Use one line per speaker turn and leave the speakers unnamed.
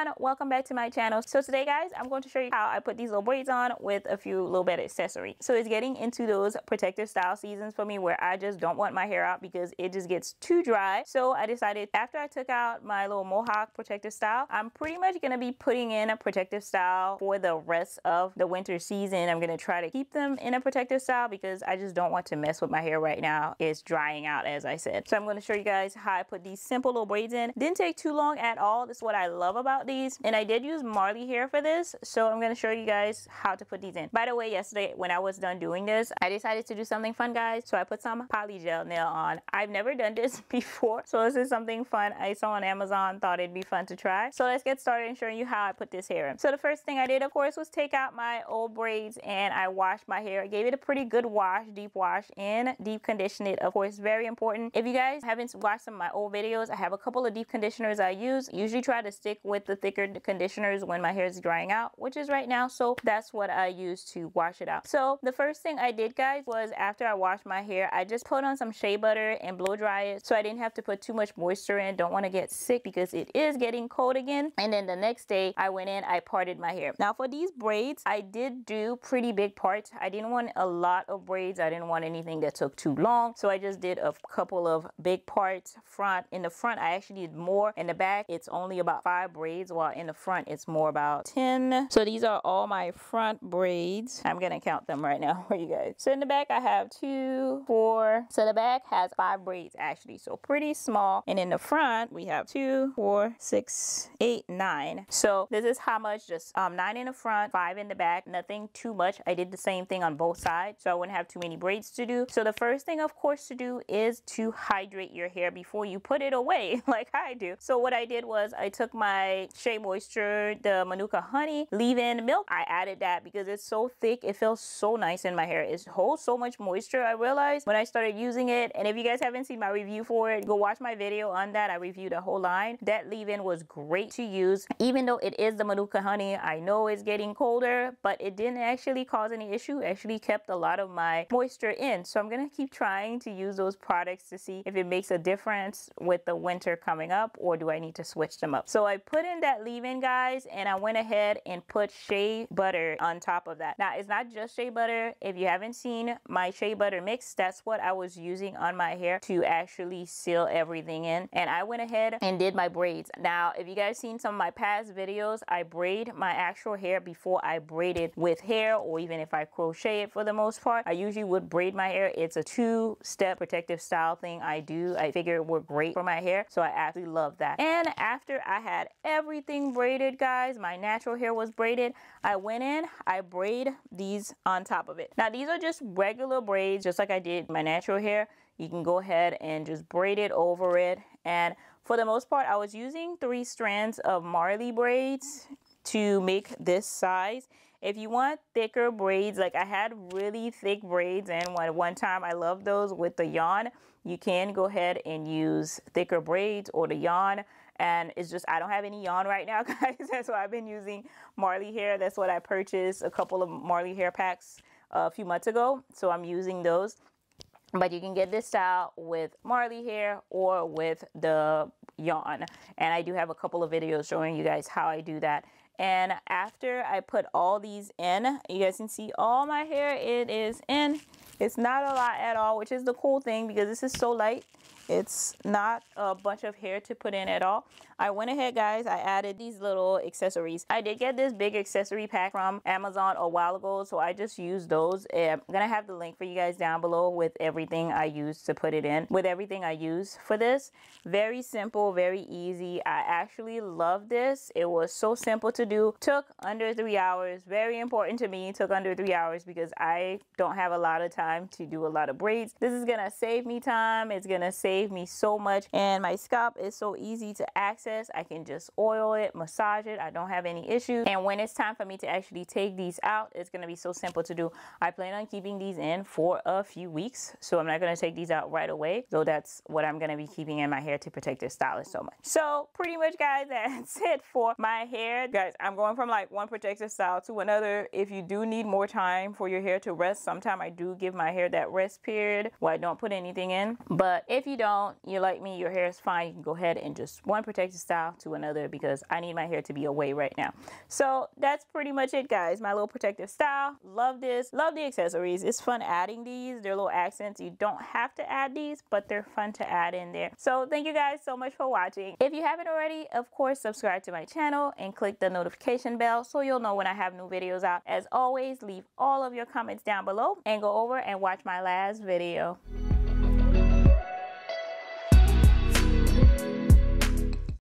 everyone welcome back to my channel so today guys i'm going to show you how i put these little braids on with a few little bit accessory so it's getting into those protective style seasons for me where i just don't want my hair out because it just gets too dry so i decided after i took out my little mohawk protective style i'm pretty much going to be putting in a protective style for the rest of the winter season i'm going to try to keep them in a protective style because i just don't want to mess with my hair right now it's drying out as i said so i'm going to show you guys how i put these simple little braids in didn't take too long at all this is what i love about these and I did use Marley hair for this so I'm gonna show you guys how to put these in. By the way yesterday when I was done doing this I decided to do something fun guys so I put some poly gel nail on. I've never done this before so this is something fun I saw on Amazon thought it'd be fun to try. So let's get started and showing you how I put this hair in. So the first thing I did of course was take out my old braids and I washed my hair. I gave it a pretty good wash, deep wash and deep condition it of course very important. If you guys haven't watched some of my old videos I have a couple of deep conditioners I use. Usually try to stick with the thicker conditioners when my hair is drying out, which is right now. So that's what I use to wash it out. So the first thing I did guys was after I washed my hair, I just put on some shea butter and blow dry it. So I didn't have to put too much moisture in. Don't want to get sick because it is getting cold again. And then the next day I went in, I parted my hair. Now for these braids, I did do pretty big parts. I didn't want a lot of braids. I didn't want anything that took too long. So I just did a couple of big parts front. In the front, I actually did more. In the back, it's only about five braids sides while in the front it's more about 10. So these are all my front braids. I'm gonna count them right now for you guys. So in the back I have two, four. So the back has five braids actually, so pretty small. And in the front we have two, four, six, eight, nine. So this is how much, just um, nine in the front, five in the back, nothing too much. I did the same thing on both sides, so I wouldn't have too many braids to do. So the first thing of course to do is to hydrate your hair before you put it away like I do. So what I did was I took my Shea Moisture, the Manuka Honey leave-in milk. I added that because it's so thick. It feels so nice in my hair. It holds so much moisture, I realized, when I started using it. And if you guys haven't seen my review for it, go watch my video on that. I reviewed a whole line. That leave-in was great to use. Even though it is the Manuka Honey, I know it's getting colder, but it didn't actually cause any issue. It actually kept a lot of my moisture in. So I'm going to keep trying to use those products to see if it makes a difference with the winter coming up or do I need to switch them up. So I put in that that leave-in guys and I went ahead and put shea butter on top of that. Now it's not just shea butter. If you haven't seen my shea butter mix, that's what I was using on my hair to actually seal everything in. And I went ahead and did my braids. Now if you guys seen some of my past videos, I braid my actual hair before I braid it with hair or even if I crochet it for the most part. I usually would braid my hair. It's a two-step protective style thing I do. I figure it worked great for my hair. So I absolutely love that. And after I had everything everything braided, guys. My natural hair was braided. I went in, I braid these on top of it. Now, these are just regular braids, just like I did my natural hair. You can go ahead and just braid it over it. And for the most part, I was using three strands of Marley braids to make this size. If you want thicker braids, like I had really thick braids and one, one time I loved those with the yarn, you can go ahead and use thicker braids or the yarn and it's just I don't have any yarn right now, guys. That's why I've been using Marley hair. That's what I purchased a couple of Marley hair packs a few months ago. So I'm using those. But you can get this style with Marley hair or with the yarn. And I do have a couple of videos showing you guys how I do that. And after I put all these in, you guys can see all my hair, it is in. It's not a lot at all, which is the cool thing because this is so light. It's not a bunch of hair to put in at all. I went ahead, guys. I added these little accessories. I did get this big accessory pack from Amazon a while ago, so I just used those. I'm going to have the link for you guys down below with everything I used to put it in, with everything I used for this. Very simple, very easy. I actually love this. It was so simple to do. Took under three hours. Very important to me. Took under three hours because I don't have a lot of time time to do a lot of braids. This is gonna save me time. It's gonna save me so much. And my scalp is so easy to access. I can just oil it, massage it. I don't have any issues. And when it's time for me to actually take these out, it's gonna be so simple to do. I plan on keeping these in for a few weeks. So I'm not gonna take these out right away, though that's what I'm gonna be keeping in my hair to protect this stylist so much. So pretty much guys, that's it for my hair. Guys, I'm going from like one protective style to another. If you do need more time for your hair to rest, sometime I do give my hair that rest period where I don't put anything in. But if you don't, you're like me, your hair is fine. You can go ahead and just one protective style to another because I need my hair to be away right now. So that's pretty much it, guys. My little protective style. Love this. Love the accessories. It's fun adding these. They're little accents. You don't have to add these, but they're fun to add in there. So thank you guys so much for watching. If you haven't already, of course, subscribe to my channel and click the notification bell so you'll know when I have new videos out. As always, leave all of your comments down below and go over and watch my last video.